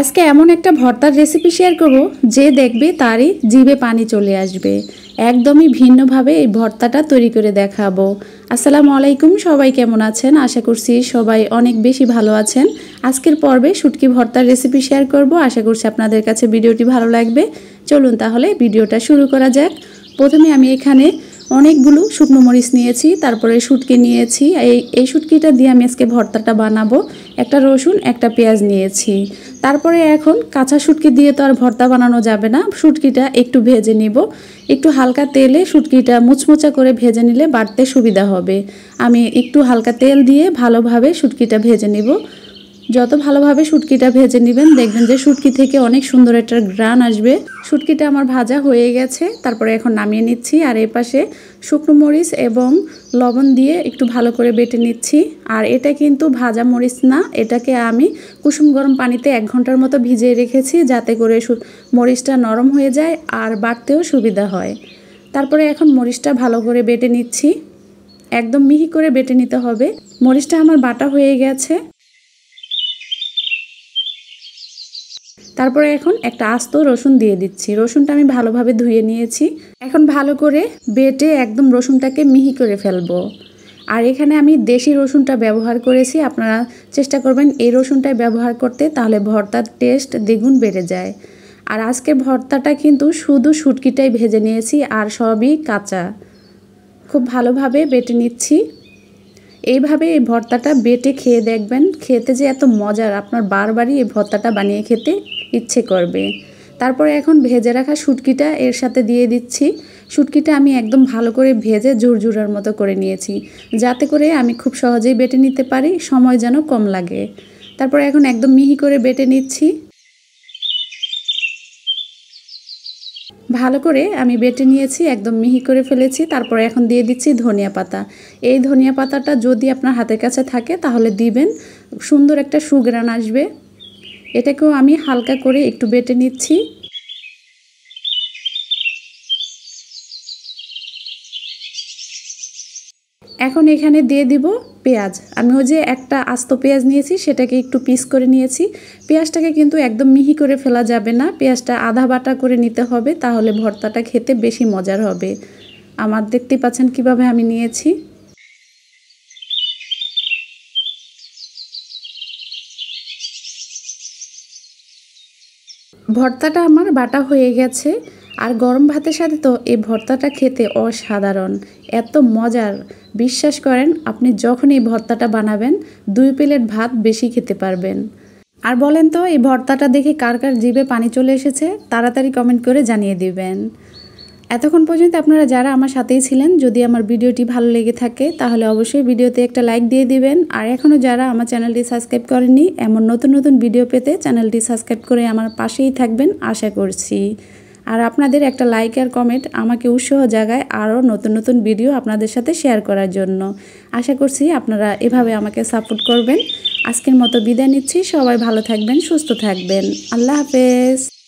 আজকে এমন একটা ভর্তার রেসিপি শেয়ার করব যে দেখবে তারই জিভে পানি চলে আসবে একদমই ভিন্নভাবে এই ভর্তাটা তৈরি করে দেখাবো আসসালামু আলাইকুম সবাই কেমন আছেন আশা করছি সবাই অনেক বেশি ভালো আছেন আজকের পর্বে শুটকি ভর্তার রেসিপি শেয়ার করব আশা করছি আপনাদের কাছে ভিডিওটি ভালো লাগবে চলুন তাহলে ভিডিওটা শুরু করা যাক প্রথমে আমি এখানে অনেকগুলো শুকনো মরিচ নিয়েছি তারপরে শুটকি নিয়েছি এই এই শুটকিটা দিয়ে আমি আজকে ভর্তাটা বানাবো একটা রসুন একটা পেঁয়াজ নিয়েছি তারপরে এখন কাঁচা শুটকি দিয়ে তো আর ভর্তা বানানো যাবে না শুটকিটা একটু ভেজে নিব একটু হালকা তেলে শুটকিটা মুচমুচা করে ভেজে নিলে বাড়তে সুবিধা হবে আমি একটু হালকা তেল দিয়ে ভালোভাবে শুটকিটা ভেজে নিব যত ভালোভাবে শুটকিটা ভেজে নেবেন দেখবেন যে শুটকি থেকে অনেক সুন্দর একটা গ্রান আসবে শুটকিটা আমার ভাজা হয়ে গেছে তারপরে এখন নামিয়ে নিচ্ছি আর এ পাশে শুকনো মরিচ এবং লবণ দিয়ে একটু ভালো করে বেটে নিচ্ছি আর এটা কিন্তু ভাজা মরিচ না এটাকে আমি কুসুম গরম পানিতে এক ঘন্টার মতো ভিজিয়ে রেখেছি যাতে করে মরিচটা নরম হয়ে যায় আর বাটতেও সুবিধা হয় তারপরে এখন মরিচটা ভালো করে বেটে নিচ্ছি একদম মিহি করে বেটে নিতে হবে মরিচটা আমার বাটা হয়ে গেছে তারপরে এখন একটা আস্ত রসুন দিয়ে দিচ্ছি রসুনটা আমি ভালোভাবে ধুয়ে নিয়েছি এখন ভালো করে বেটে একদম রসুনটাকে মিহি করে ফেলবো আর এখানে আমি দেশি রসুনটা ব্যবহার করেছি আপনারা চেষ্টা করবেন এই রসুনটাই ব্যবহার করতে তাহলে ভর্তার টেস্ট দ্বিগুণ বেড়ে যায় আর আজকে ভর্তাটা কিন্তু শুধু শুটকিটাই ভেজে নিয়েছি আর সবই কাঁচা খুব ভালোভাবে বেটে নিচ্ছি এইভাবে এই ভর্তাটা বেটে খেয়ে দেখবেন খেতে যে এত মজার আপনার বারবারই এই ভর্তাটা বানিয়ে খেতে ইচ্ছে করবে তারপরে এখন ভেজে রাখা শুটকিটা এর সাথে দিয়ে দিচ্ছি শুটকিটা আমি একদম ভালো করে ভেজে ঝুরঝুরার মতো করে নিয়েছি যাতে করে আমি খুব সহজেই বেটে নিতে পারি সময় যেন কম লাগে তারপরে এখন একদম মিহি করে বেটে নিচ্ছি ভালো করে আমি বেটে নিয়েছি একদম মিহি করে ফেলেছি তারপরে এখন দিয়ে দিচ্ছি ধনিয়া পাতা এই ধনিয়া পাতাটা যদি আপনার হাতের কাছে থাকে তাহলে দিবেন সুন্দর একটা সুগ্রান আসবে এটাকেও আমি হালকা করে একটু বেটে নিচ্ছি এখন এখানে দিয়ে দিব পেঁয়াজ আমি ওই যে একটা আস্ত পেঁয়াজ নিয়েছি সেটাকে একটু পিস করে নিয়েছি পেঁয়াজটাকে কিন্তু একদম মিহি করে ফেলা যাবে না পেঁয়াজটা আধা বাটা করে নিতে হবে তাহলে ভর্তাটা খেতে বেশি মজার হবে আমার দেখতে পাচ্ছেন কিভাবে আমি নিয়েছি ভর্তাটা আমার বাটা হয়ে গেছে আর গরম ভাতের সাথে তো এই ভর্তাটা খেতে অসাধারণ এত মজার বিশ্বাস করেন আপনি যখন এই ভর্তাটা বানাবেন দুই প্লেট ভাত বেশি খেতে পারবেন আর বলেন তো এই ভর্তাটা দেখে কার কার জিভে পানি চলে এসেছে তাড়াতাড়ি কমেন্ট করে জানিয়ে দিবেন এতক্ষণ পর্যন্ত আপনারা যারা আমার সাথেই ছিলেন যদি আমার ভিডিওটি ভালো লেগে থাকে তাহলে অবশ্যই ভিডিওতে একটা লাইক দিয়ে দিবেন আর এখনও যারা আমার চ্যানেলটি সাবস্ক্রাইব করেননি এমন নতুন নতুন ভিডিও পেতে চ্যানেলটি সাবস্ক্রাইব করে আমার পাশেই থাকবেন আশা করছি আর আপনাদের একটা লাইক আর কমেন্ট আমাকে উৎসাহ জাগায় আরও নতুন নতুন ভিডিও আপনাদের সাথে শেয়ার করার জন্য আশা করছি আপনারা এভাবে আমাকে সাপোর্ট করবেন আজকের মতো বিদায় নিচ্ছি সবাই ভালো থাকবেন সুস্থ থাকবেন আল্লাহ হাফেজ